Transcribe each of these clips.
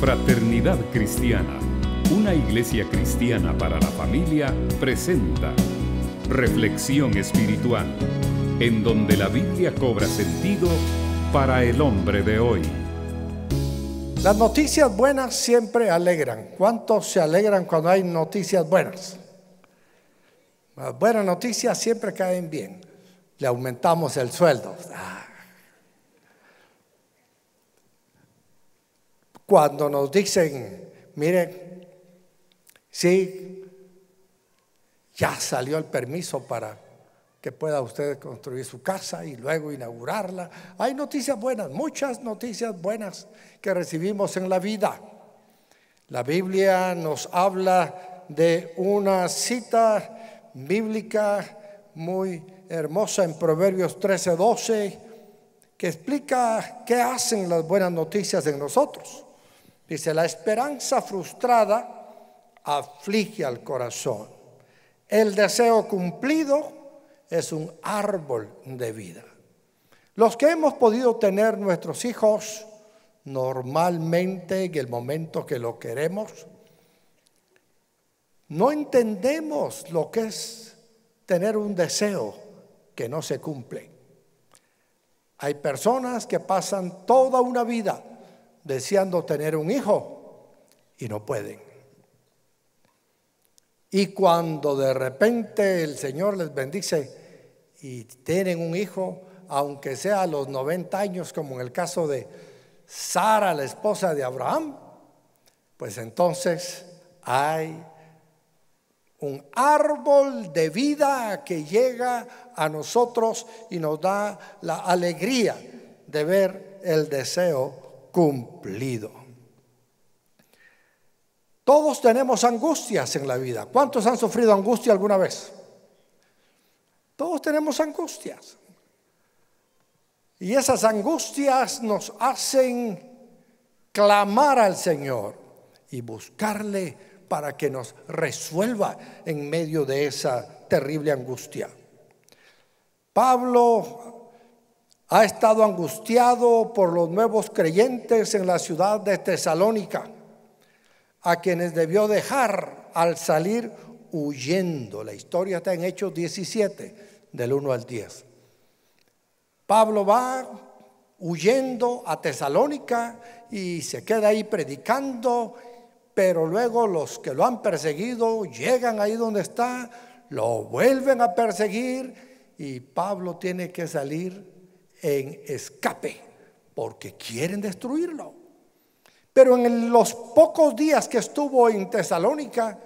Fraternidad Cristiana, una iglesia cristiana para la familia, presenta Reflexión Espiritual, en donde la Biblia cobra sentido para el hombre de hoy. Las noticias buenas siempre alegran. ¿Cuántos se alegran cuando hay noticias buenas? Las buenas noticias siempre caen bien. Le aumentamos el sueldo. Ah, cuando nos dicen, miren, sí, ya salió el permiso para que pueda usted construir su casa y luego inaugurarla. Hay noticias buenas, muchas noticias buenas que recibimos en la vida. La Biblia nos habla de una cita bíblica muy hermosa en Proverbios 13.12 que explica qué hacen las buenas noticias en nosotros. Dice, la esperanza frustrada aflige al corazón. El deseo cumplido es un árbol de vida. Los que hemos podido tener nuestros hijos, normalmente en el momento que lo queremos, no entendemos lo que es tener un deseo que no se cumple. Hay personas que pasan toda una vida deseando tener un hijo y no pueden. Y cuando de repente el Señor les bendice y tienen un hijo, aunque sea a los 90 años, como en el caso de Sara, la esposa de Abraham, pues entonces hay un árbol de vida que llega a nosotros y nos da la alegría de ver el deseo cumplido. Todos tenemos angustias en la vida. ¿Cuántos han sufrido angustia alguna vez? Todos tenemos angustias. Y esas angustias nos hacen clamar al Señor y buscarle para que nos resuelva en medio de esa terrible angustia. Pablo ha estado angustiado por los nuevos creyentes en la ciudad de Tesalónica, a quienes debió dejar al salir huyendo. La historia está en Hechos 17, del 1 al 10. Pablo va huyendo a Tesalónica y se queda ahí predicando, pero luego los que lo han perseguido llegan ahí donde está, lo vuelven a perseguir y Pablo tiene que salir en escape, porque quieren destruirlo. Pero en los pocos días que estuvo en Tesalónica,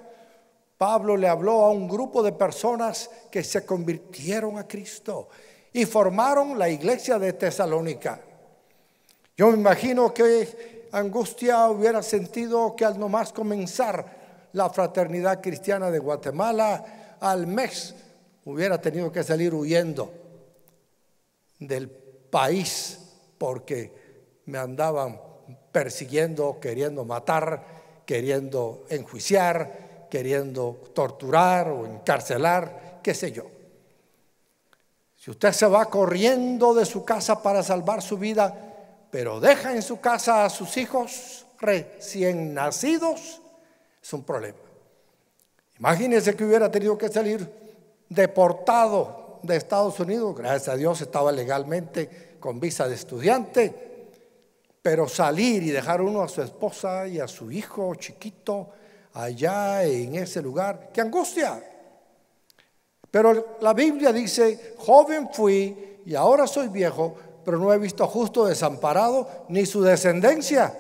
Pablo le habló a un grupo de personas que se convirtieron a Cristo y formaron la iglesia de Tesalónica. Yo me imagino que angustia hubiera sentido que al nomás comenzar la fraternidad cristiana de Guatemala, al mes hubiera tenido que salir huyendo del país porque me andaban persiguiendo, queriendo matar, queriendo enjuiciar, queriendo torturar o encarcelar, qué sé yo. Si usted se va corriendo de su casa para salvar su vida, pero deja en su casa a sus hijos recién nacidos, es un problema. Imagínese que hubiera tenido que salir deportado de Estados Unidos, gracias a Dios estaba legalmente con visa de estudiante, pero salir y dejar uno a su esposa y a su hijo chiquito allá en ese lugar, qué angustia. Pero la Biblia dice, joven fui y ahora soy viejo, pero no he visto justo desamparado ni su descendencia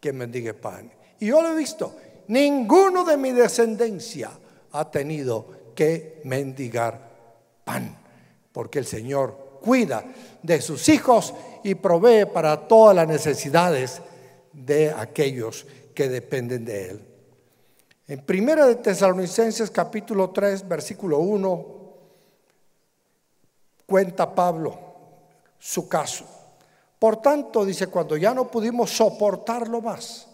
que mendigue pan. Y yo lo he visto, ninguno de mi descendencia ha tenido que mendigar pan, porque el Señor cuida de sus hijos y provee para todas las necesidades de aquellos que dependen de Él. En Primera de Tesalonicenses capítulo 3, versículo 1, cuenta Pablo su caso. Por tanto, dice, cuando ya no pudimos soportarlo más,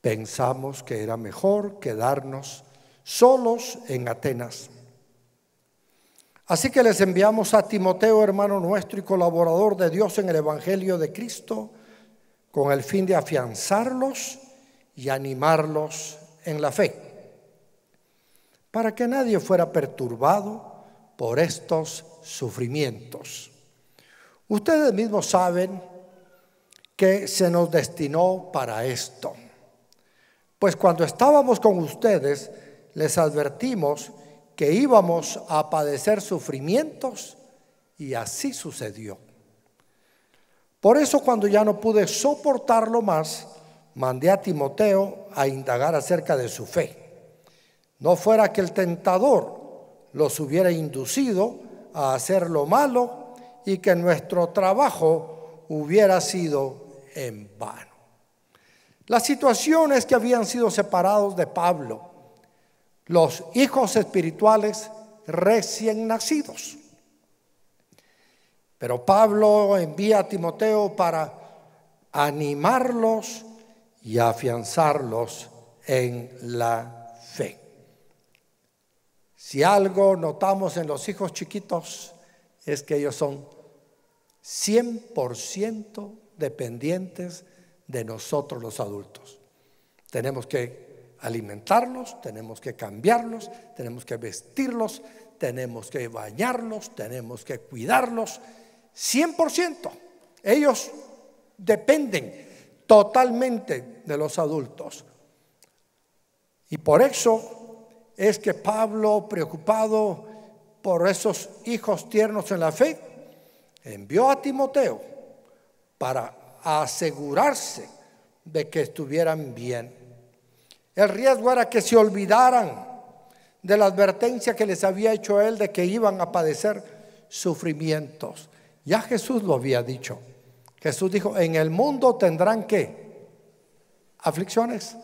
pensamos que era mejor quedarnos solos en Atenas Así que les enviamos a Timoteo, hermano nuestro y colaborador de Dios en el Evangelio de Cristo, con el fin de afianzarlos y animarlos en la fe, para que nadie fuera perturbado por estos sufrimientos. Ustedes mismos saben que se nos destinó para esto. Pues cuando estábamos con ustedes, les advertimos que íbamos a padecer sufrimientos y así sucedió. Por eso cuando ya no pude soportarlo más, mandé a Timoteo a indagar acerca de su fe. No fuera que el tentador los hubiera inducido a hacer lo malo y que nuestro trabajo hubiera sido en vano. La situación es que habían sido separados de Pablo los hijos espirituales recién nacidos. Pero Pablo envía a Timoteo para animarlos y afianzarlos en la fe. Si algo notamos en los hijos chiquitos es que ellos son 100% dependientes de nosotros los adultos. Tenemos que alimentarlos, tenemos que cambiarlos, tenemos que vestirlos, tenemos que bañarlos, tenemos que cuidarlos. 100%. Ellos dependen totalmente de los adultos. Y por eso es que Pablo, preocupado por esos hijos tiernos en la fe, envió a Timoteo para asegurarse de que estuvieran bien el riesgo era que se olvidaran de la advertencia que les había hecho él de que iban a padecer sufrimientos. Ya Jesús lo había dicho. Jesús dijo, en el mundo tendrán que aflicciones.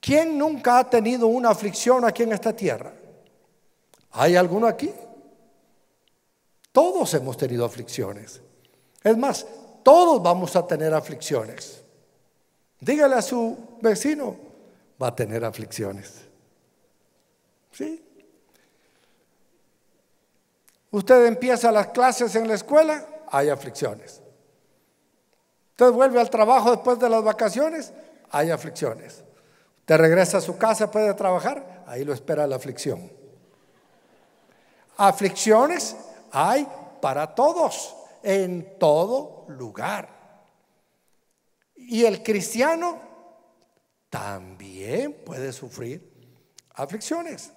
¿Quién nunca ha tenido una aflicción aquí en esta tierra? ¿Hay alguno aquí? Todos hemos tenido aflicciones. Es más, todos vamos a tener aflicciones. Dígale a su vecino va a tener aflicciones. ¿Sí? Usted empieza las clases en la escuela, hay aflicciones. Usted vuelve al trabajo después de las vacaciones, hay aflicciones. Usted regresa a su casa puede trabajar, ahí lo espera la aflicción. Aflicciones hay para todos, en todo lugar. Y el cristiano también puede sufrir aflicciones.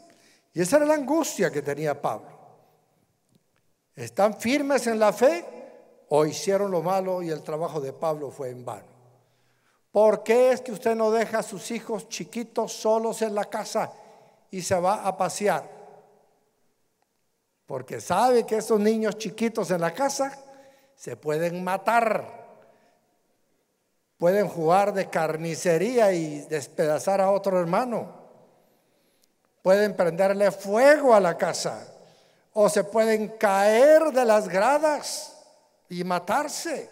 Y esa era la angustia que tenía Pablo. ¿Están firmes en la fe o hicieron lo malo y el trabajo de Pablo fue en vano? ¿Por qué es que usted no deja a sus hijos chiquitos solos en la casa y se va a pasear? Porque sabe que esos niños chiquitos en la casa se pueden matar Pueden jugar de carnicería y despedazar a otro hermano. Pueden prenderle fuego a la casa. O se pueden caer de las gradas y matarse.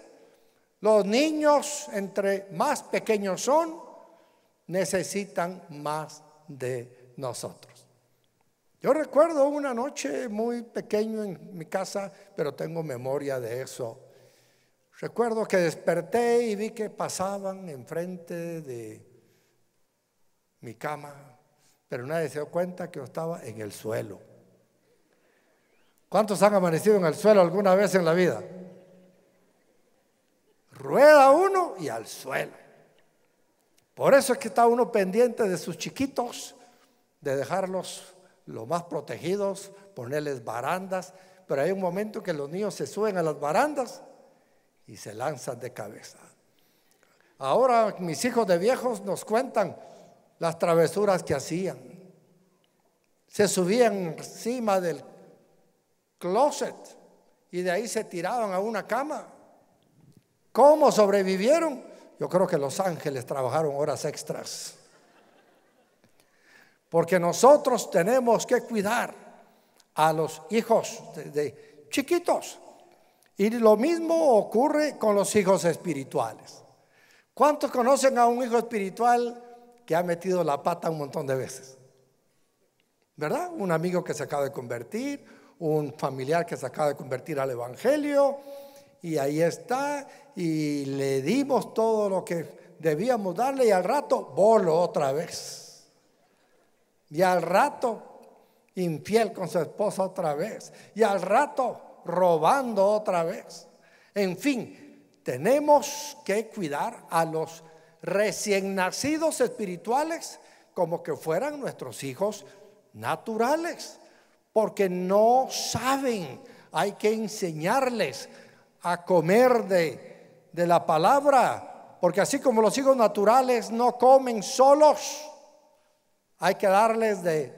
Los niños, entre más pequeños son, necesitan más de nosotros. Yo recuerdo una noche muy pequeño en mi casa, pero tengo memoria de eso Recuerdo que desperté y vi que pasaban enfrente de mi cama, pero nadie se dio cuenta que yo estaba en el suelo. ¿Cuántos han amanecido en el suelo alguna vez en la vida? Rueda uno y al suelo. Por eso es que está uno pendiente de sus chiquitos, de dejarlos lo más protegidos, ponerles barandas, pero hay un momento que los niños se suben a las barandas y se lanzan de cabeza. Ahora mis hijos de viejos nos cuentan las travesuras que hacían. Se subían encima del closet y de ahí se tiraban a una cama. ¿Cómo sobrevivieron? Yo creo que los ángeles trabajaron horas extras. Porque nosotros tenemos que cuidar a los hijos de, de chiquitos. Y lo mismo ocurre con los hijos espirituales. ¿Cuántos conocen a un hijo espiritual que ha metido la pata un montón de veces? ¿Verdad? Un amigo que se acaba de convertir, un familiar que se acaba de convertir al Evangelio, y ahí está, y le dimos todo lo que debíamos darle, y al rato, volo otra vez. Y al rato, infiel con su esposa otra vez. Y al rato, robando otra vez. En fin, tenemos que cuidar a los recién nacidos espirituales como que fueran nuestros hijos naturales, porque no saben, hay que enseñarles a comer de, la palabra, porque así como los hijos naturales no comen solos, hay que darles de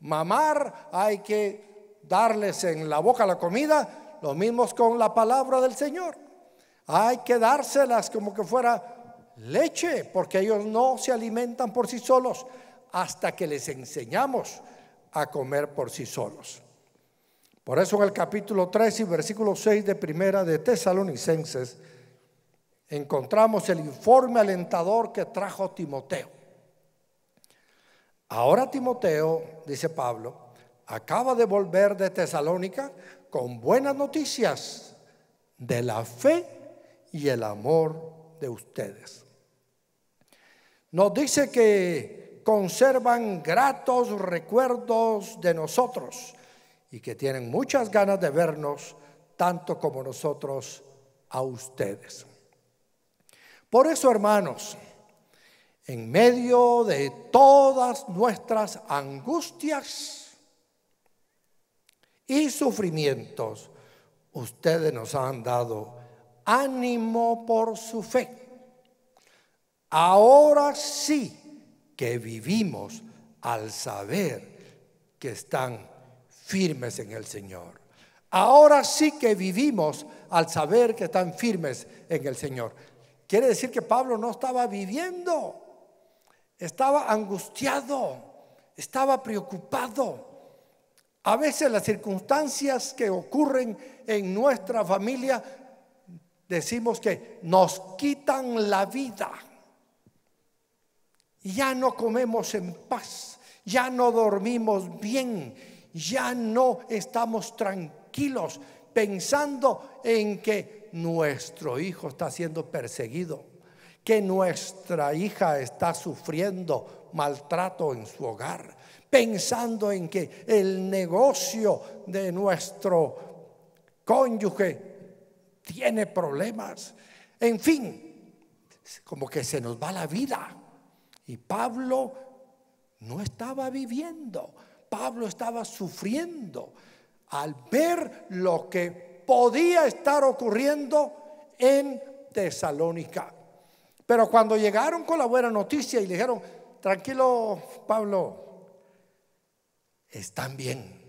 mamar, hay que darles en la boca la comida, lo mismo con la palabra del Señor. Hay que dárselas como que fuera leche, porque ellos no se alimentan por sí solos hasta que les enseñamos a comer por sí solos. Por eso en el capítulo 3 y versículo 6 de primera de Tesalonicenses encontramos el informe alentador que trajo Timoteo. Ahora Timoteo, dice Pablo, acaba de volver de Tesalónica con buenas noticias de la fe y el amor de ustedes. Nos dice que conservan gratos recuerdos de nosotros y que tienen muchas ganas de vernos tanto como nosotros a ustedes. Por eso, hermanos, en medio de todas nuestras angustias, y sufrimientos, ustedes nos han dado ánimo por su fe. Ahora sí que vivimos al saber que están firmes en el Señor. Ahora sí que vivimos al saber que están firmes en el Señor. Quiere decir que Pablo no estaba viviendo, estaba angustiado, estaba preocupado. A veces las circunstancias que ocurren en nuestra familia, decimos que nos quitan la vida. Ya no comemos en paz, ya no dormimos bien, ya no estamos tranquilos pensando en que nuestro hijo está siendo perseguido que nuestra hija está sufriendo maltrato en su hogar, pensando en que el negocio de nuestro cónyuge tiene problemas. En fin, como que se nos va la vida. Y Pablo no estaba viviendo, Pablo estaba sufriendo al ver lo que podía estar ocurriendo en Tesalónica. Pero cuando llegaron con la buena noticia y le dijeron, tranquilo Pablo, están bien.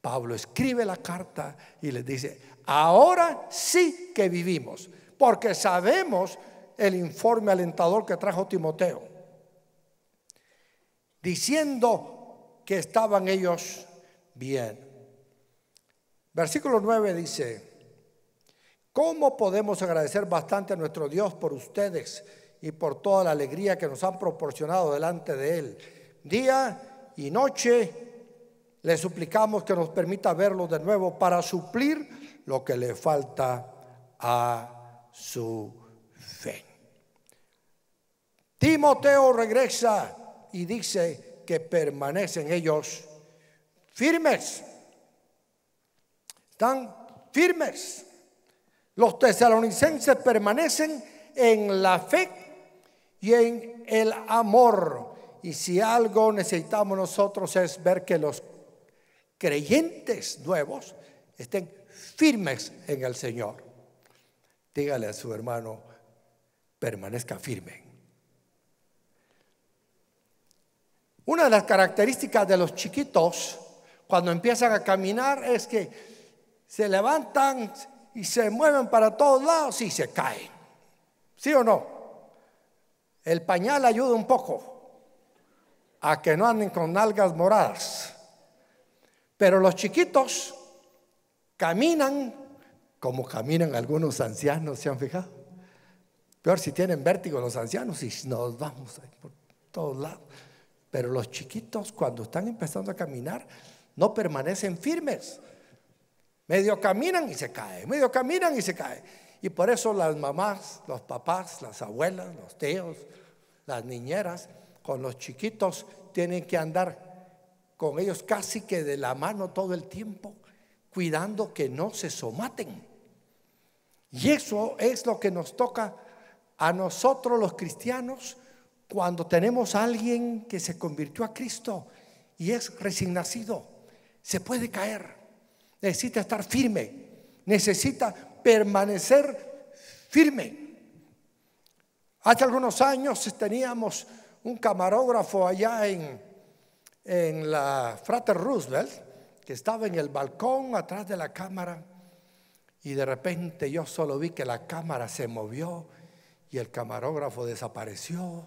Pablo escribe la carta y les dice, ahora sí que vivimos, porque sabemos el informe alentador que trajo Timoteo, diciendo que estaban ellos bien. Versículo 9 dice, ¿Cómo podemos agradecer bastante a nuestro Dios por ustedes y por toda la alegría que nos han proporcionado delante de Él? Día y noche le suplicamos que nos permita verlo de nuevo para suplir lo que le falta a su fe. Timoteo regresa y dice que permanecen ellos firmes. Están firmes. Los tesalonicenses permanecen en la fe y en el amor. Y si algo necesitamos nosotros es ver que los creyentes nuevos estén firmes en el Señor. Dígale a su hermano, permanezca firme. Una de las características de los chiquitos cuando empiezan a caminar es que se levantan, y se mueven para todos lados y se caen. ¿Sí o no? El pañal ayuda un poco a que no anden con algas moradas. Pero los chiquitos caminan como caminan algunos ancianos, ¿se han fijado? Peor si tienen vértigo los ancianos y nos vamos por todos lados. Pero los chiquitos cuando están empezando a caminar no permanecen firmes, Medio caminan y se cae, medio caminan y se cae, Y por eso las mamás, los papás, las abuelas, los tíos, las niñeras, con los chiquitos tienen que andar con ellos casi que de la mano todo el tiempo, cuidando que no se somaten. Y eso es lo que nos toca a nosotros los cristianos cuando tenemos alguien que se convirtió a Cristo y es recién nacido. Se puede caer Necesita estar firme. Necesita permanecer firme. Hace algunos años teníamos un camarógrafo allá en, en la Frater Roosevelt, que estaba en el balcón atrás de la cámara, y de repente yo solo vi que la cámara se movió y el camarógrafo desapareció.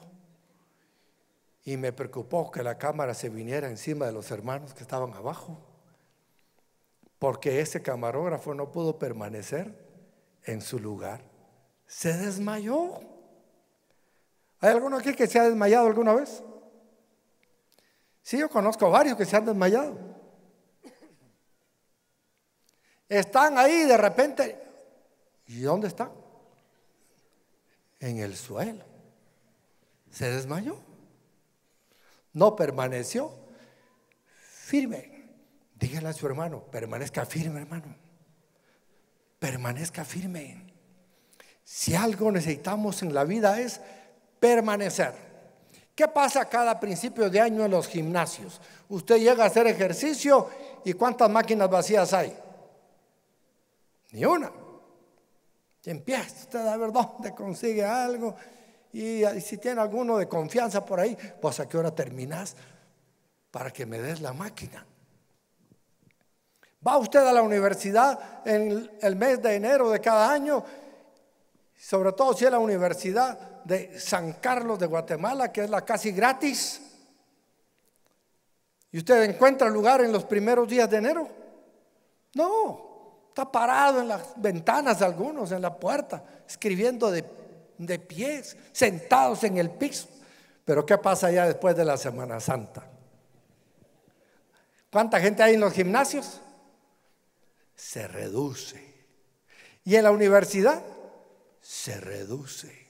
Y me preocupó que la cámara se viniera encima de los hermanos que estaban abajo porque ese camarógrafo no pudo permanecer en su lugar. Se desmayó. ¿Hay alguno aquí que se ha desmayado alguna vez? Sí, yo conozco varios que se han desmayado. Están ahí de repente. ¿Y dónde están? En el suelo. Se desmayó. No permaneció firme. Dígale a su hermano, permanezca firme, hermano. Permanezca firme. Si algo necesitamos en la vida es permanecer. ¿Qué pasa cada principio de año en los gimnasios? Usted llega a hacer ejercicio y ¿cuántas máquinas vacías hay? Ni una. Y empieza usted a ver dónde consigue algo. Y si tiene alguno de confianza por ahí, pues a qué hora terminás para que me des la máquina. Va usted a la universidad en el mes de enero de cada año, sobre todo si es la Universidad de San Carlos de Guatemala, que es la casi gratis, y usted encuentra lugar en los primeros días de enero. No, está parado en las ventanas de algunos, en la puerta, escribiendo de, de pies, sentados en el piso. Pero ¿qué pasa ya después de la Semana Santa? ¿Cuánta gente hay en los gimnasios? se reduce. Y en la universidad se reduce.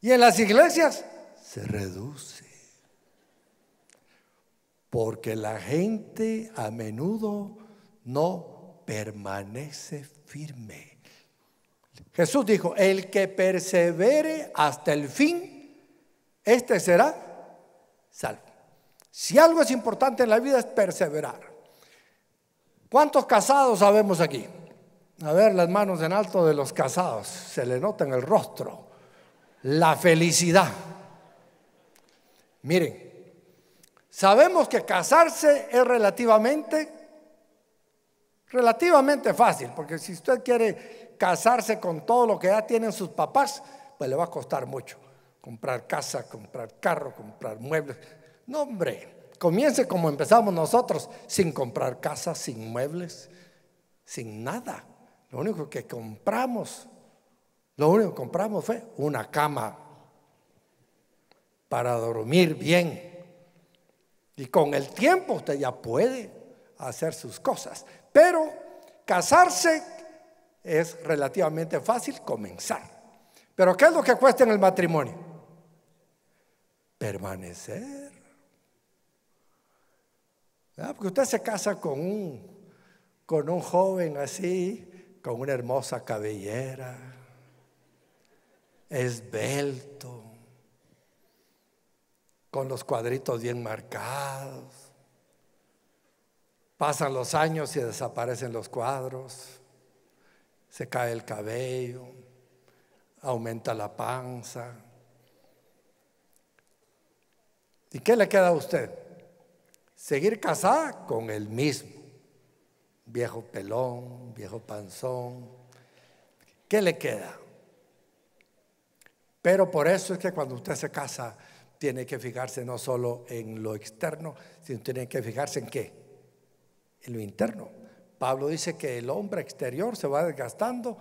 Y en las iglesias se reduce. Porque la gente a menudo no permanece firme. Jesús dijo, el que persevere hasta el fin, este será salvo. Si algo es importante en la vida es perseverar. ¿Cuántos casados sabemos aquí? A ver, las manos en alto de los casados. Se le nota en el rostro la felicidad. Miren, sabemos que casarse es relativamente, relativamente fácil, porque si usted quiere casarse con todo lo que ya tienen sus papás, pues le va a costar mucho. Comprar casa, comprar carro, comprar muebles. No, hombre, comience como empezamos nosotros, sin comprar casas, sin muebles, sin nada. Lo único que compramos, lo único que compramos fue una cama para dormir bien. Y con el tiempo usted ya puede hacer sus cosas. Pero casarse es relativamente fácil comenzar. Pero ¿qué es lo que cuesta en el matrimonio? Permanecer. Porque usted se casa con un, con un joven así, con una hermosa cabellera, esbelto, con los cuadritos bien marcados. Pasan los años y desaparecen los cuadros, se cae el cabello, aumenta la panza. ¿Y qué le queda a usted? seguir casada con el mismo. Viejo pelón, viejo panzón. ¿Qué le queda? Pero por eso es que cuando usted se casa, tiene que fijarse no solo en lo externo, sino tiene que fijarse en qué? En lo interno. Pablo dice que el hombre exterior se va desgastando,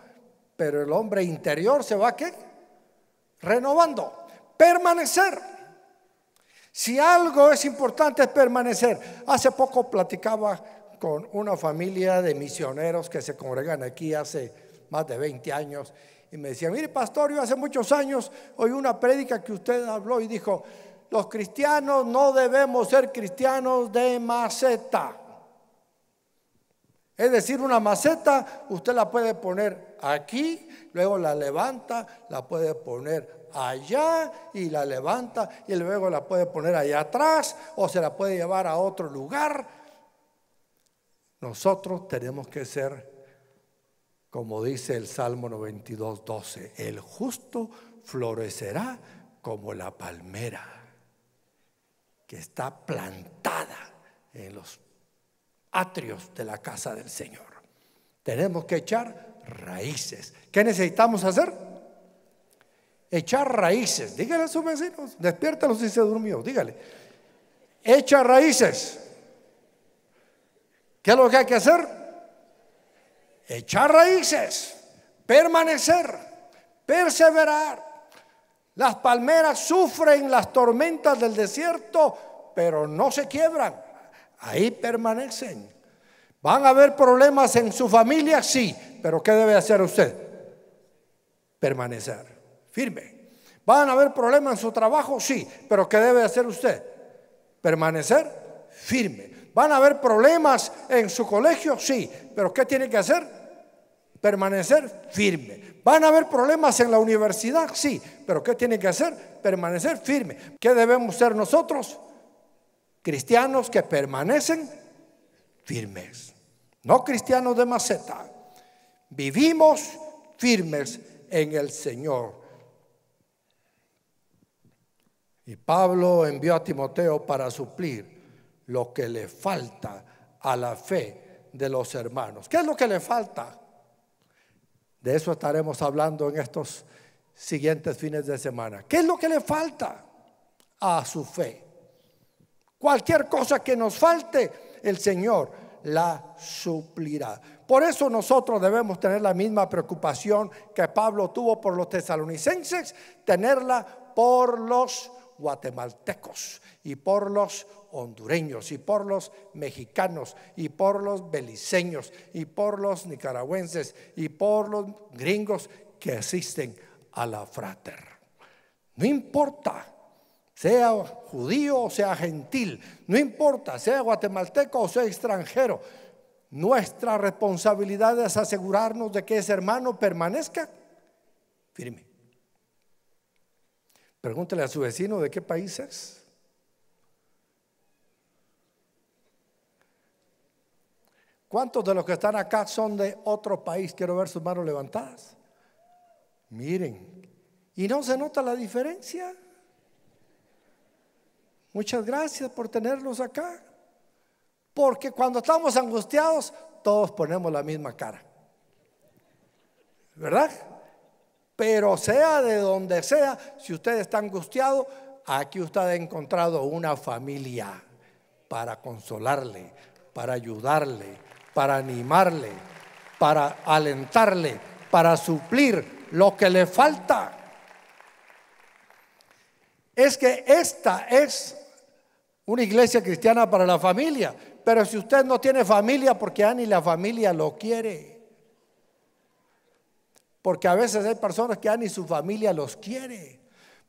pero el hombre interior se va qué? Renovando. Permanecer. Si algo es importante es permanecer. Hace poco platicaba con una familia de misioneros que se congregan aquí hace más de 20 años y me decían, mire pastor, yo hace muchos años oí una prédica que usted habló y dijo, los cristianos no debemos ser cristianos de maceta. Es decir, una maceta usted la puede poner aquí, luego la levanta, la puede poner allá y la levanta y luego la puede poner allá atrás o se la puede llevar a otro lugar. Nosotros tenemos que ser, como dice el Salmo 92, 12, el justo florecerá como la palmera que está plantada en los atrios de la casa del Señor. Tenemos que echar raíces. ¿Qué necesitamos hacer? Echar raíces. Dígale a sus vecinos, despiértalos si se durmió, dígale. Echa raíces. ¿Qué es lo que hay que hacer? Echar raíces, permanecer, perseverar. Las palmeras sufren las tormentas del desierto, pero no se quiebran. Ahí permanecen. ¿Van a haber problemas en su familia? Sí, pero ¿qué debe hacer usted? Permanecer firme. ¿Van a haber problemas en su trabajo? Sí, pero ¿qué debe hacer usted? Permanecer firme. ¿Van a haber problemas en su colegio? Sí, pero ¿qué tiene que hacer? Permanecer firme. ¿Van a haber problemas en la universidad? Sí, pero ¿qué tiene que hacer? Permanecer firme. ¿Qué debemos ser nosotros? Cristianos que permanecen firmes, no cristianos de maceta. Vivimos firmes en el Señor. Y Pablo envió a Timoteo para suplir lo que le falta a la fe de los hermanos. ¿Qué es lo que le falta? De eso estaremos hablando en estos siguientes fines de semana. ¿Qué es lo que le falta a su fe? Cualquier cosa que nos falte, el Señor la suplirá. Por eso nosotros debemos tener la misma preocupación que Pablo tuvo por los tesalonicenses, tenerla por los guatemaltecos y por los hondureños y por los mexicanos y por los beliceños y por los nicaragüenses y por los gringos que asisten a la frater. No importa, sea judío o sea gentil, no importa, sea guatemalteco o sea extranjero, nuestra responsabilidad es asegurarnos de que ese hermano permanezca firme. Pregúntale a su vecino de qué país es. ¿Cuántos de los que están acá son de otro país? Quiero ver sus manos levantadas. Miren, y no se nota la diferencia. Muchas gracias por tenerlos acá. Porque cuando estamos angustiados, todos ponemos la misma cara. ¿Verdad? Pero sea de donde sea, si usted está angustiado, aquí usted ha encontrado una familia para consolarle, para ayudarle, para animarle, para alentarle, para suplir lo que le falta. Es que esta es una iglesia cristiana para la familia, pero si usted no tiene familia, porque ya ni la familia lo quiere. Porque a veces hay personas que ya ni su familia los quiere.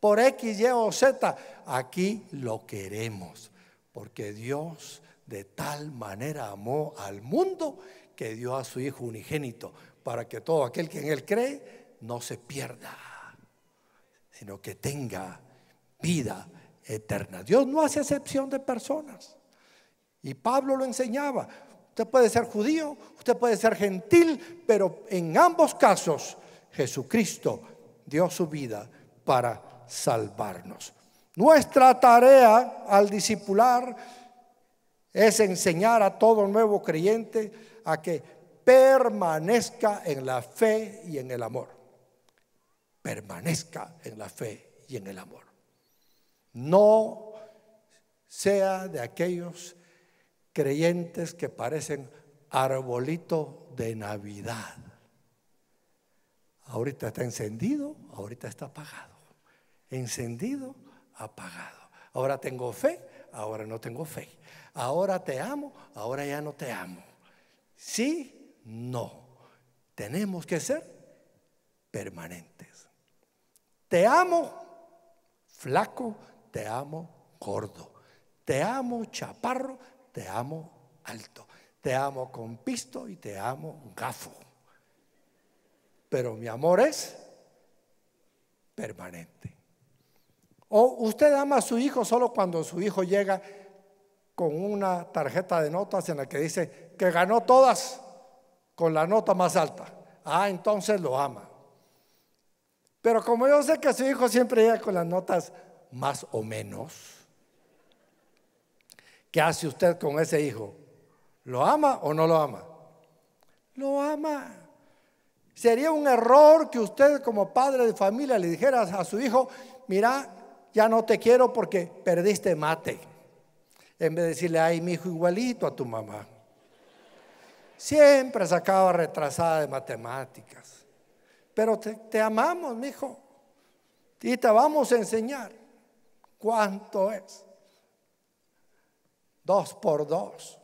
Por X, Y o Z, aquí lo queremos. Porque Dios de tal manera amó al mundo que dio a su Hijo unigénito para que todo aquel que en Él cree no se pierda, sino que tenga vida eterna. Dios no hace excepción de personas. Y Pablo lo enseñaba. Usted puede ser judío, usted puede ser gentil, pero en ambos casos Jesucristo dio su vida para salvarnos. Nuestra tarea al discipular es enseñar a todo nuevo creyente a que permanezca en la fe y en el amor. Permanezca en la fe y en el amor. No sea de aquellos creyentes que parecen arbolito de Navidad Ahorita está encendido, ahorita está apagado. Encendido, apagado. Ahora tengo fe, ahora no tengo fe. Ahora te amo, ahora ya no te amo. Sí, no. Tenemos que ser permanentes. Te amo flaco, te amo gordo. Te amo chaparro, te amo alto. Te amo con pisto y te amo gafo pero mi amor es permanente. O usted ama a su hijo solo cuando su hijo llega con una tarjeta de notas en la que dice que ganó todas con la nota más alta. Ah, entonces lo ama. Pero como yo sé que su hijo siempre llega con las notas más o menos, ¿qué hace usted con ese hijo? ¿Lo ama o no lo ama? Lo ama. Sería un error que usted como padre de familia le dijera a su hijo, mira, ya no te quiero porque perdiste mate. En vez de decirle, ay, mi hijo igualito a tu mamá. Siempre sacaba retrasada de matemáticas. Pero te, te amamos, mi hijo. Y te vamos a enseñar cuánto es. Dos por dos.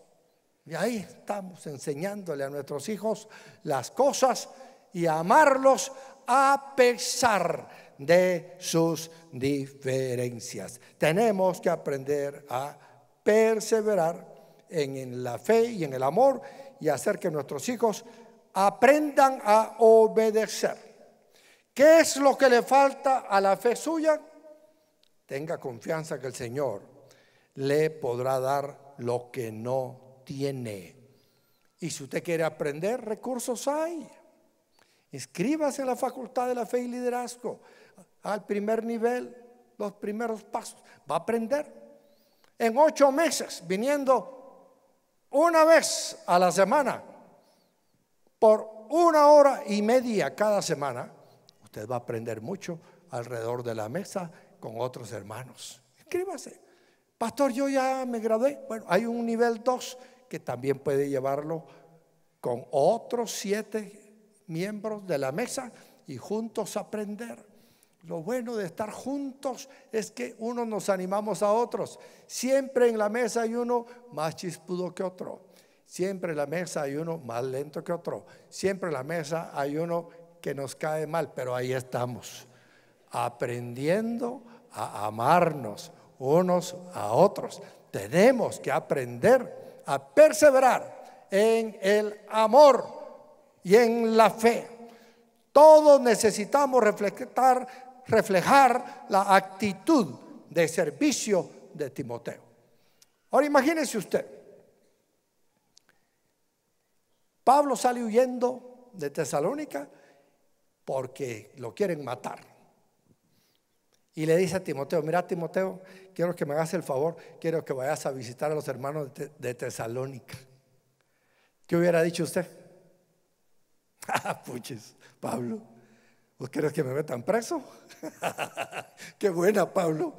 Y ahí estamos enseñándole a nuestros hijos las cosas y amarlos a pesar de sus diferencias. Tenemos que aprender a perseverar en, la fe y en el amor y hacer que nuestros hijos aprendan a obedecer. ¿Qué es lo que le falta a la fe suya? Tenga confianza que el Señor le podrá dar lo que no tiene. Y si usted quiere aprender, recursos hay. Inscríbase en la Facultad de la Fe y Liderazgo, al primer nivel, los primeros pasos. Va a aprender. En ocho meses, viniendo una vez a la semana, por una hora y media cada semana, usted va a aprender mucho alrededor de la mesa con otros hermanos. Inscríbase. Pastor, yo ya me gradué. Bueno, hay un nivel 2 que también puede llevarlo con otros siete miembros de la mesa y juntos aprender. Lo bueno de estar juntos es que unos nos animamos a otros. Siempre en la mesa hay uno más chispudo que otro. Siempre en la mesa hay uno más lento que otro. Siempre en la mesa hay uno que nos cae mal, pero ahí estamos, aprendiendo a amarnos unos a otros. Tenemos que aprender a perseverar en el amor y en la fe. Todos necesitamos reflejar, reflejar la actitud de servicio de Timoteo. Ahora imagínese usted, Pablo sale huyendo de Tesalónica porque lo quieren matar. Y le dice a Timoteo, mira Timoteo, quiero que me hagas el favor, quiero que vayas a visitar a los hermanos de, Tesalónica. ¿Qué hubiera dicho usted? Ah, puches, Pablo, ¿vos querés que me metan preso? Qué buena, Pablo.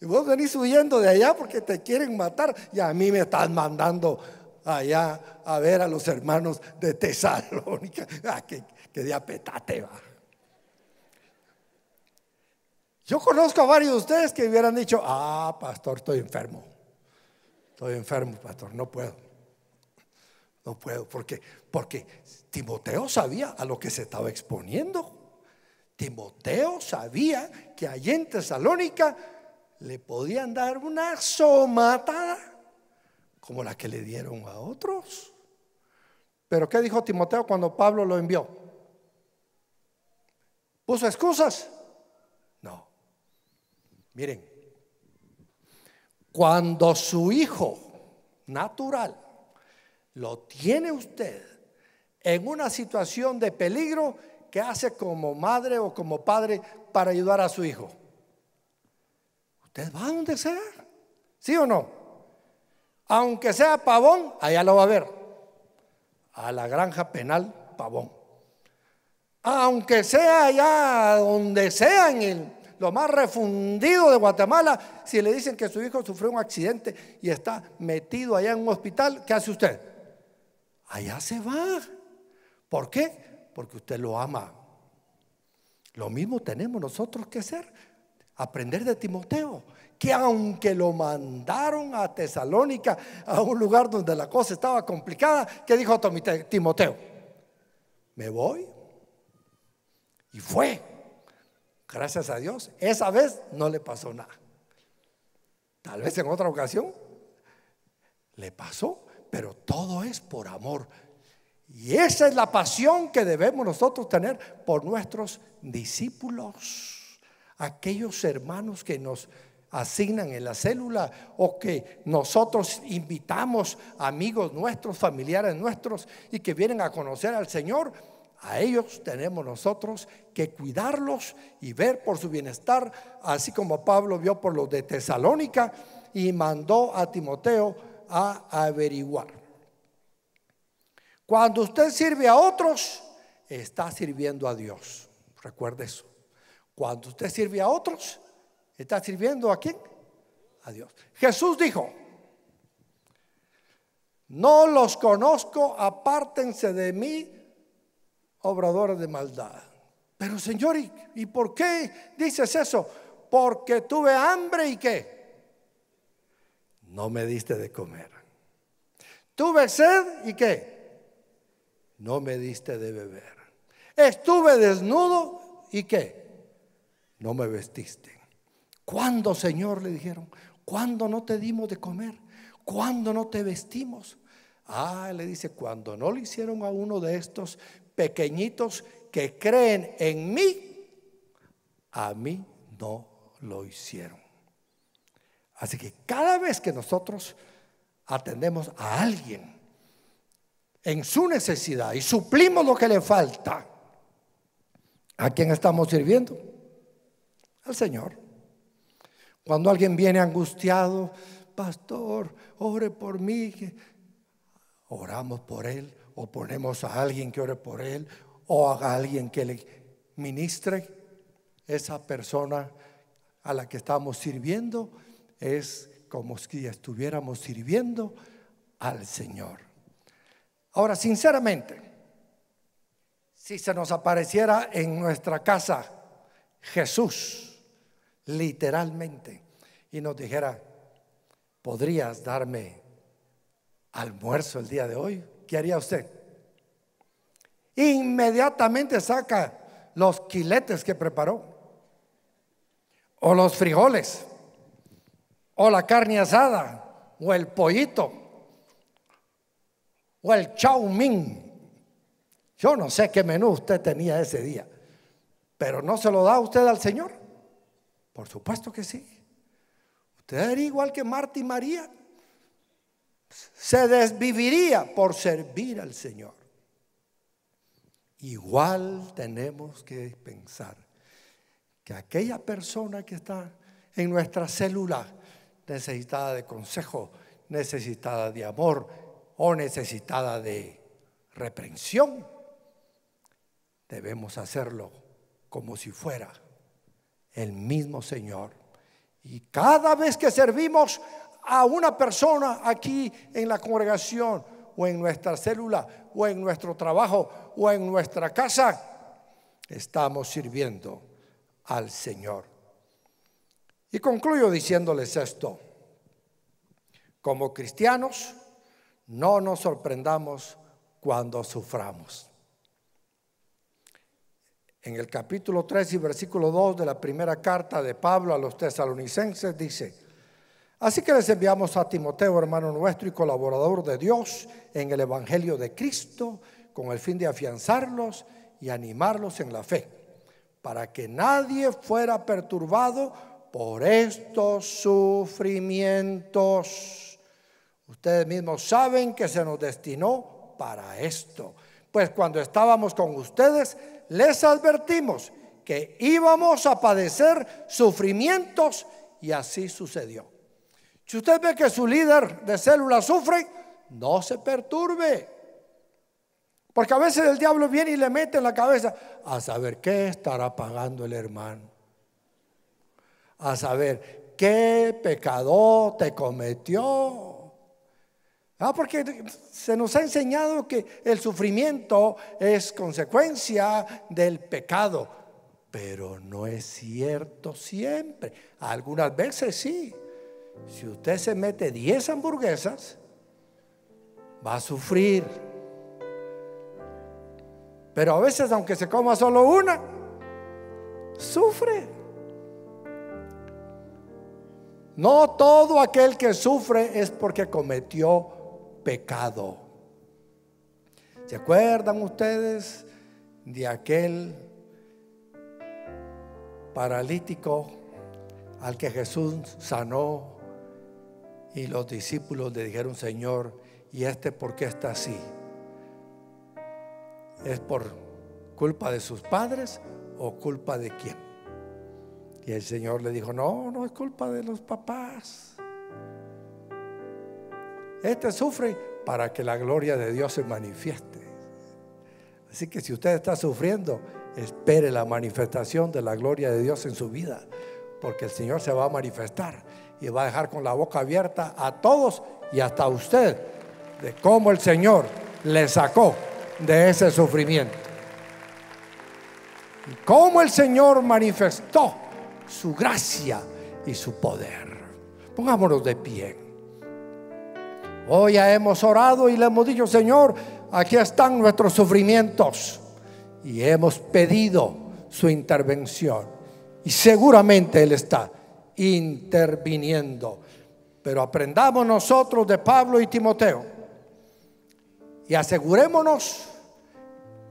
Y vos venís huyendo de allá porque te quieren matar y a mí me están mandando allá a ver a los hermanos de Tesalónica. Ah, que, de va. Yo conozco a varios de ustedes que hubieran dicho, ah, pastor, estoy enfermo. Estoy enfermo, pastor, no puedo. No puedo, ¿por porque, porque Timoteo sabía a lo que se estaba exponiendo. Timoteo sabía que allí en Tesalónica le podían dar una somatada como la que le dieron a otros. Pero ¿qué dijo Timoteo cuando Pablo lo envió? ¿Puso excusas? No. Miren, cuando su hijo natural lo tiene usted en una situación de peligro, que hace como madre o como padre para ayudar a su hijo? Usted va a donde sea, ¿sí o no? Aunque sea pavón, allá lo va a ver. A la granja penal, pavón. Aunque sea allá donde sea, en lo más refundido de Guatemala, si le dicen que su hijo sufrió un accidente y está metido allá en un hospital, ¿qué hace usted? Allá se va. ¿Por qué? Porque usted lo ama. Lo mismo tenemos nosotros que hacer. Aprender de Timoteo, que aunque lo mandaron a Tesalónica, a un lugar donde la cosa estaba complicada, ¿qué dijo Timoteo? Me voy. Y fue. Gracias a Dios, esa vez no le pasó nada. Tal vez en otra ocasión le pasó, pero todo es por amor. Y esa es la pasión que debemos nosotros tener por nuestros discípulos, aquellos hermanos que nos asignan en la célula o que nosotros invitamos amigos nuestros, familiares nuestros y que vienen a conocer al Señor. A ellos tenemos nosotros que cuidarlos y ver por su bienestar, así como Pablo vio por los de Tesalónica y mandó a Timoteo a averiguar. Cuando usted sirve a otros, está sirviendo a Dios. Recuerde eso. Cuando usted sirve a otros, está sirviendo a quién? A Dios. Jesús dijo, no los conozco, apártense de mí, obradores de maldad. Pero Señor, ¿y, ¿y, por qué dices eso? Porque tuve hambre y qué? No me diste de comer. Tuve sed y qué? no me diste de beber. Estuve desnudo y qué? No me vestiste. ¿Cuándo, Señor? le dijeron. ¿Cuándo no te dimos de comer? ¿Cuándo no te vestimos? Ah, le dice, cuando no le hicieron a uno de estos pequeñitos que creen en mí, a mí no lo hicieron. Así que cada vez que nosotros atendemos a alguien en su necesidad y suplimos lo que le falta, ¿a quién estamos sirviendo? Al Señor. Cuando alguien viene angustiado, pastor, ore por mí, oramos por él o ponemos a alguien que ore por él o a alguien que le ministre, esa persona a la que estamos sirviendo es como si estuviéramos sirviendo al Señor. Ahora, sinceramente, si se nos apareciera en nuestra casa Jesús, literalmente, y nos dijera, ¿podrías darme almuerzo el día de hoy? ¿Qué haría usted? Inmediatamente saca los quiletes que preparó, o los frijoles, o la carne asada, o el pollito o el Chao Yo no sé qué menú usted tenía ese día, pero ¿no se lo da usted al Señor? Por supuesto que sí. Usted era igual que Marta y María. Se desviviría por servir al Señor. Igual tenemos que pensar que aquella persona que está en nuestra célula necesitada de consejo, necesitada de amor, o necesitada de reprensión, debemos hacerlo como si fuera el mismo Señor. Y cada vez que servimos a una persona aquí en la congregación o en nuestra célula o en nuestro trabajo o en nuestra casa, estamos sirviendo al Señor. Y concluyo diciéndoles esto. Como cristianos, no nos sorprendamos cuando suframos. En el capítulo 3 y versículo 2 de la primera carta de Pablo a los tesalonicenses dice, así que les enviamos a Timoteo, hermano nuestro y colaborador de Dios en el Evangelio de Cristo, con el fin de afianzarlos y animarlos en la fe, para que nadie fuera perturbado por estos sufrimientos Ustedes mismos saben que se nos destinó para esto. Pues cuando estábamos con ustedes, les advertimos que íbamos a padecer sufrimientos y así sucedió. Si usted ve que su líder de célula sufre, no se perturbe. Porque a veces el diablo viene y le mete en la cabeza, a saber qué estará pagando el hermano. A saber qué pecado te cometió. Ah, porque se nos ha enseñado que el sufrimiento es consecuencia del pecado. Pero no es cierto siempre. Algunas veces sí. Si usted se mete 10 hamburguesas, va a sufrir. Pero a veces, aunque se coma solo una, sufre. No todo aquel que sufre es porque cometió pecado. ¿Se acuerdan ustedes de aquel paralítico al que Jesús sanó y los discípulos le dijeron, Señor, ¿y este por qué está así? ¿Es por culpa de sus padres o culpa de quién? Y el Señor le dijo, no, no es culpa de los papás. Este sufre para que la gloria de Dios se manifieste. Así que si usted está sufriendo, espere la manifestación de la gloria de Dios en su vida, porque el Señor se va a manifestar y va a dejar con la boca abierta a todos y hasta a usted de cómo el Señor le sacó de ese sufrimiento. Y cómo el Señor manifestó su gracia y su poder. Pongámonos de pie. Hoy oh, ya hemos orado y le hemos dicho, Señor, aquí están nuestros sufrimientos. Y hemos pedido su intervención. Y seguramente Él está interviniendo. Pero aprendamos nosotros de Pablo y Timoteo. Y asegurémonos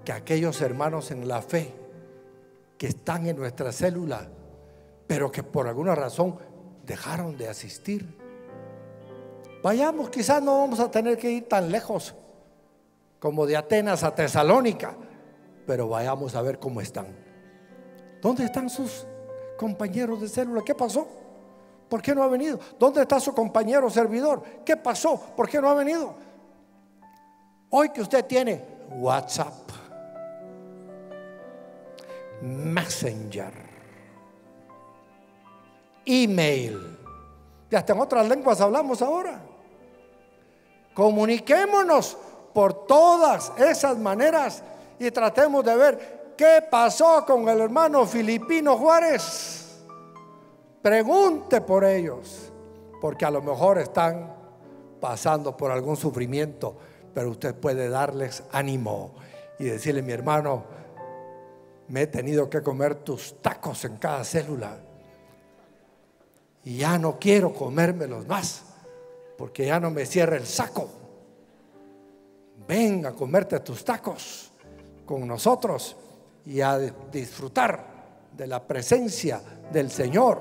que aquellos hermanos en la fe que están en nuestra célula, pero que por alguna razón dejaron de asistir, Vayamos, quizás no vamos a tener que ir tan lejos como de Atenas a Tesalónica, pero vayamos a ver cómo están. ¿Dónde están sus compañeros de célula? ¿Qué pasó? ¿Por qué no ha venido? ¿Dónde está su compañero servidor? ¿Qué pasó? ¿Por qué no ha venido? Hoy que usted tiene WhatsApp, Messenger, email, y hasta en otras lenguas hablamos ahora. Comuniquémonos por todas esas maneras y tratemos de ver qué pasó con el hermano Filipino Juárez. Pregunte por ellos, porque a lo mejor están pasando por algún sufrimiento, pero usted puede darles ánimo y decirle, mi hermano, me he tenido que comer tus tacos en cada célula y ya no quiero comérmelos más porque ya no me cierra el saco. Ven a comerte tus tacos con nosotros y a disfrutar de la presencia del Señor.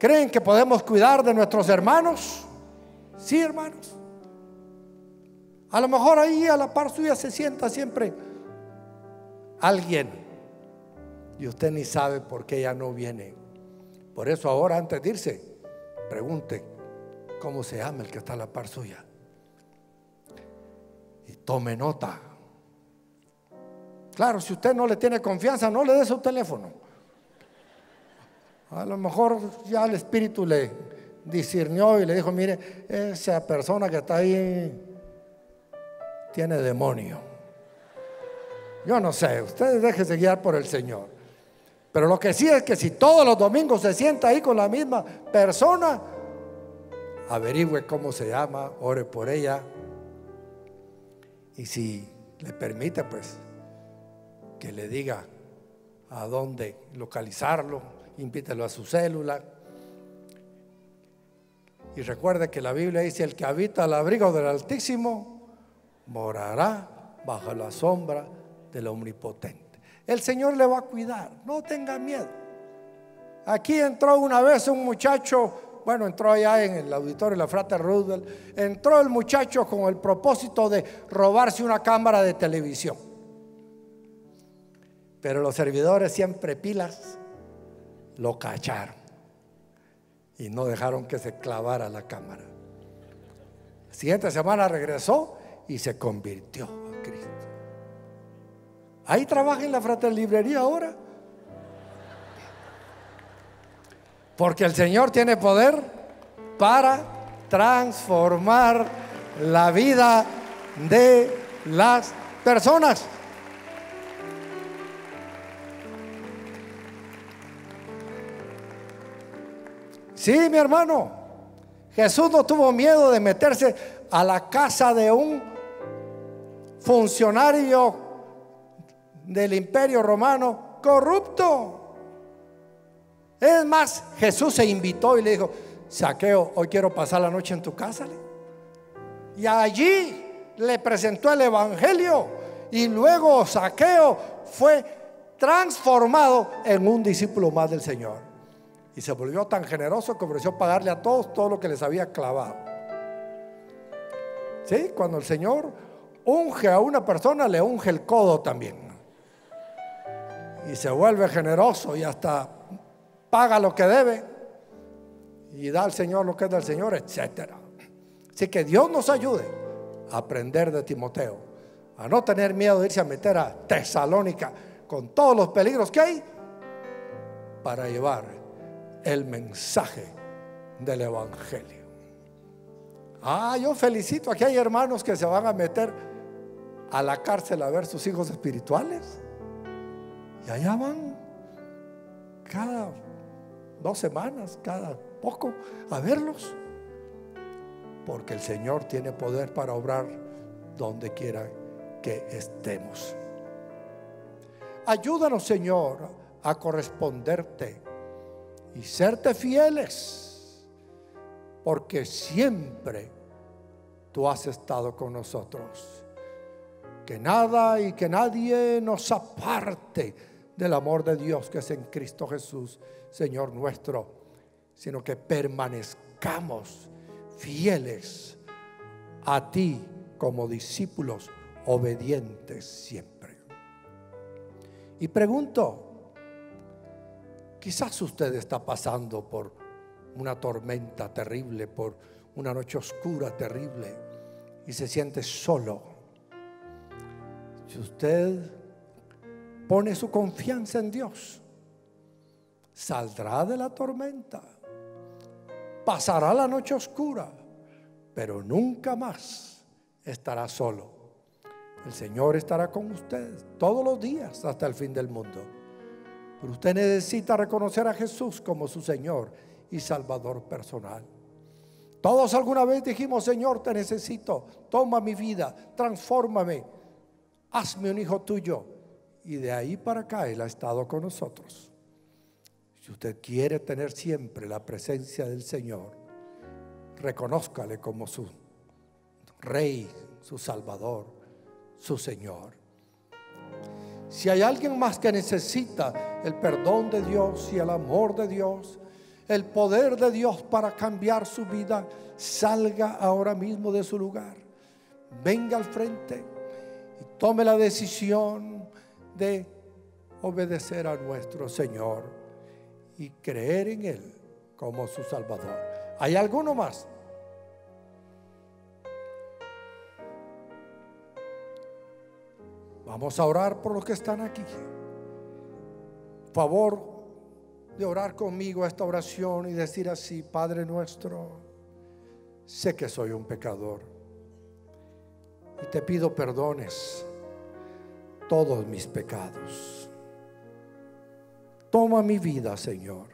¿Creen que podemos cuidar de nuestros hermanos? Sí, hermanos. A lo mejor ahí a la par suya se sienta siempre alguien y usted ni sabe por qué ya no viene. Por eso ahora antes de irse, pregunte, cómo se ama el que está a la par suya. Y tome nota. Claro, si usted no le tiene confianza, no le dé su teléfono. A lo mejor ya el espíritu le discernió y le dijo, mire, esa persona que está ahí tiene demonio. Yo no sé, ustedes déjense guiar por el Señor. Pero lo que sí es que si todos los domingos se sienta ahí con la misma persona, averigüe cómo se llama, ore por ella y si le permite, pues, que le diga a dónde localizarlo, invítelo a su célula. Y recuerde que la Biblia dice, el que habita al abrigo del Altísimo morará bajo la sombra del Omnipotente. El Señor le va a cuidar, no tenga miedo. Aquí entró una vez un muchacho bueno, entró allá en el auditorio de la Frata Roosevelt. Entró el muchacho con el propósito de robarse una cámara de televisión. Pero los servidores siempre pilas lo cacharon y no dejaron que se clavara la cámara. La siguiente semana regresó y se convirtió a Cristo. Ahí trabaja en la Frater Librería ahora. Porque el Señor tiene poder para transformar la vida de las personas. Sí, mi hermano, Jesús no tuvo miedo de meterse a la casa de un funcionario del imperio romano corrupto. Es más, Jesús se invitó y le dijo, saqueo, hoy quiero pasar la noche en tu casa. Y allí le presentó el Evangelio y luego saqueo fue transformado en un discípulo más del Señor. Y se volvió tan generoso que ofreció pagarle a todos todo lo que les había clavado. ¿Sí? Cuando el Señor unge a una persona, le unge el codo también. Y se vuelve generoso y hasta paga lo que debe y da al Señor lo que es del Señor, etcétera. Así que Dios nos ayude a aprender de Timoteo, a no tener miedo de irse a meter a Tesalónica con todos los peligros que hay para llevar el mensaje del Evangelio. Ah, yo felicito, aquí hay hermanos que se van a meter a la cárcel a ver sus hijos espirituales. Y allá van cada dos semanas, cada poco, a verlos. Porque el Señor tiene poder para obrar donde quiera que estemos. Ayúdanos, Señor, a corresponderte y serte fieles, porque siempre tú has estado con nosotros. Que nada y que nadie nos aparte del amor de Dios que es en Cristo Jesús. Señor nuestro, sino que permanezcamos fieles a ti como discípulos obedientes siempre. Y pregunto, quizás usted está pasando por una tormenta terrible, por una noche oscura terrible y se siente solo. Si usted pone su confianza en Dios, saldrá de la tormenta, pasará la noche oscura, pero nunca más estará solo. El Señor estará con usted todos los días hasta el fin del mundo. Pero usted necesita reconocer a Jesús como su Señor y Salvador personal. Todos alguna vez dijimos, Señor, te necesito, toma mi vida, transfórmame, hazme un hijo tuyo. Y de ahí para acá Él ha estado con nosotros. Si usted quiere tener siempre la presencia del Señor, reconózcale como su Rey, su Salvador, su Señor. Si hay alguien más que necesita el perdón de Dios y el amor de Dios, el poder de Dios para cambiar su vida, salga ahora mismo de su lugar. Venga al frente y tome la decisión de obedecer a nuestro Señor y creer en Él como su Salvador. ¿Hay alguno más? Vamos a orar por los que están aquí. Favor de orar conmigo a esta oración y decir así, Padre nuestro, sé que soy un pecador y te pido perdones todos mis pecados. Toma mi vida, Señor.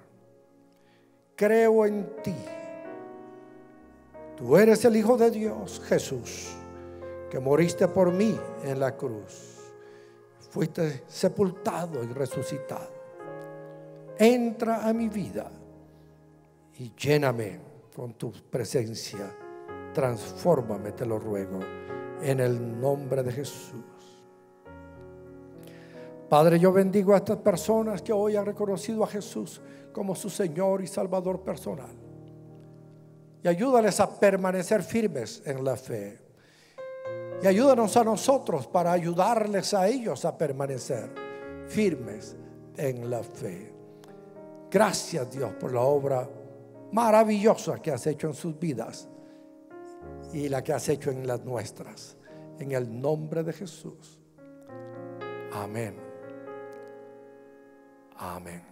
Creo en ti. Tú eres el Hijo de Dios, Jesús, que moriste por mí en la cruz. Fuiste sepultado y resucitado. Entra a mi vida y lléname con tu presencia. Transfórmame, te lo ruego, en el nombre de Jesús. Padre, yo bendigo a estas personas que hoy han reconocido a Jesús como su Señor y Salvador personal. Y ayúdales a permanecer firmes en la fe. Y ayúdanos a nosotros para ayudarles a ellos a permanecer firmes en la fe. Gracias Dios por la obra maravillosa que has hecho en sus vidas y la que has hecho en las nuestras. En el nombre de Jesús. Amén. Amen.